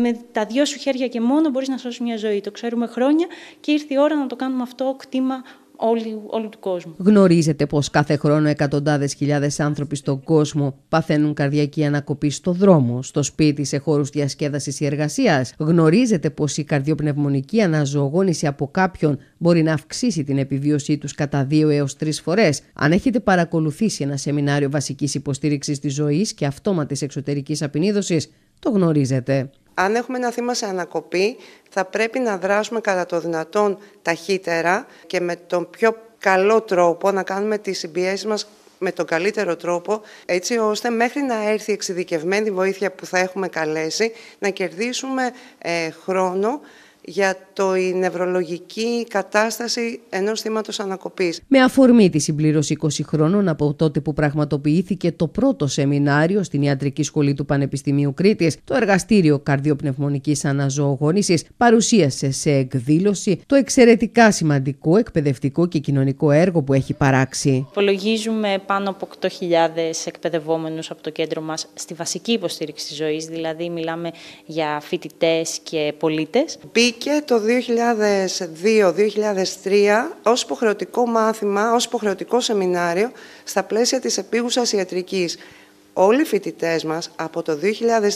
με τα δυο σου χέρια και μόνο μπορείς να σώσεις μια ζωή. Το ξέρουμε χρόνια και ήρθε η ώρα να το κάνουμε αυτό κτήμα όλου, του κόσμου. Γνωρίζετε πως κάθε χρόνο εκατοντάδες χιλιάδες άνθρωποι στον κόσμο παθαίνουν καρδιακή ανακοπή στο δρόμο, στο σπίτι, σε χώρους διασκέδασης ή εργασίας. Γνωρίζετε πως η καρδιοπνευμονική αναζωογόνηση από κάποιον μπορεί να αυξήσει την επιβίωσή τους κατά δύο έως τρεις φορές. Αν έχετε παρακολουθήσει ένα σεμινάριο βασικής υποστήριξης της ζωής και αυτόματης εξωτερικής απεινίδωσης, το γνωρίζετε. Αν έχουμε ένα θύμα σε ανακοπή, θα πρέπει να δράσουμε κατά το δυνατόν ταχύτερα και με τον πιο καλό τρόπο να κάνουμε τις συμπιέσεις μας με τον καλύτερο τρόπο, έτσι ώστε μέχρι να έρθει η εξειδικευμένη βοήθεια που θα έχουμε καλέσει, να κερδίσουμε ε, χρόνο για το, η νευρολογική κατάσταση ενός θύματος ανακοπής. Με αφορμή τη συμπλήρωση 20 χρόνων από τότε που πραγματοποιήθηκε το πρώτο σεμινάριο στην Ιατρική Σχολή του Πανεπιστημίου Κρήτης, το εργαστήριο καρδιοπνευμονικής αναζωογόνησης παρουσίασε σε εκδήλωση το εξαιρετικά σημαντικό εκπαιδευτικό και κοινωνικό έργο που έχει παράξει. Υπολογίζουμε πάνω από 8.000 εκπαιδευόμενους από το κέντρο μας στη βασική υποστήριξη ζωής, δηλαδή μιλάμε για φοιτητές και πολίτες μπήκε το 2002-2003 ως υποχρεωτικό μάθημα, ως υποχρεωτικό σεμινάριο στα πλαίσια της επίγουσας ιατρικής. Όλοι οι φοιτητές μας από το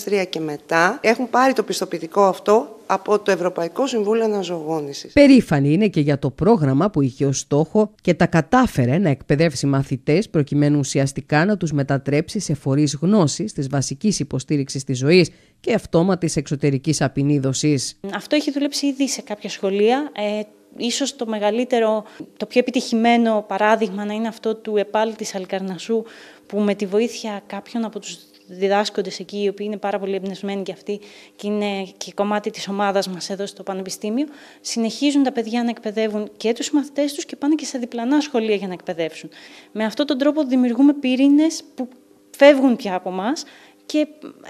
2003 και μετά έχουν πάρει το πιστοποιητικό αυτό από το Ευρωπαϊκό Συμβούλιο Αναζωογόνησης. Περήφανη είναι και για το πρόγραμμα που είχε ως στόχο και τα κατάφερε να εκπαιδεύσει μαθητές προκειμένου ουσιαστικά να τους μετατρέψει σε φορείς γνώσης της βασικής υποστήριξης της ζωής και αυτόματης εξωτερικής απεινίδωσης. Αυτό έχει δουλέψει ήδη σε κάποια σχολεία. Ε, ίσως το μεγαλύτερο, το πιο επιτυχημένο παράδειγμα να είναι αυτό του επάλτης της Αλκαρνασού που με τη βοήθεια κάποιων από τους διδάσκοντες εκεί, οι οποίοι είναι πάρα πολύ εμπνευσμένοι και αυτοί και είναι και κομμάτι της ομάδας μας εδώ στο Πανεπιστήμιο, συνεχίζουν τα παιδιά να εκπαιδεύουν και τους μαθητές τους και πάνε και σε διπλανά σχολεία για να εκπαιδεύσουν. Με αυτόν τον τρόπο δημιουργούμε πυρήνες που φεύγουν πια από μας και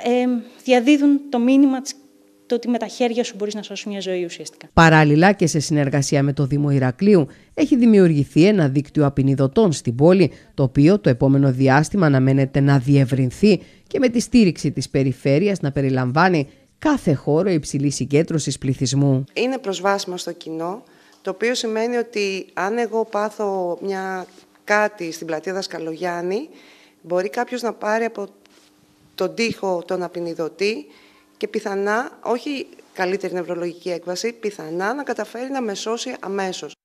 ε, διαδίδουν το μήνυμα της το ότι με τα χέρια σου μπορείς να σώσεις μια ζωή ουσιαστικά. Παράλληλα και σε συνεργασία με το Δήμο Ηρακλείου, έχει δημιουργηθεί ένα δίκτυο απεινιδωτών στην πόλη, το οποίο το επόμενο διάστημα αναμένεται να διευρυνθεί και με τη στήριξη της περιφέρειας να περιλαμβάνει κάθε χώρο υψηλής συγκέντρωσης πληθυσμού. Είναι προσβάσιμο στο κοινό, το οποίο σημαίνει ότι αν εγώ πάθω μια κάτι στην πλατεία Δασκαλογιάννη, μπορεί κάποιος να πάρει από τον τοίχο τον απεινιδωτή και πιθανά, όχι καλύτερη νευρολογική έκβαση, πιθανά να καταφέρει να με σώσει αμέσως.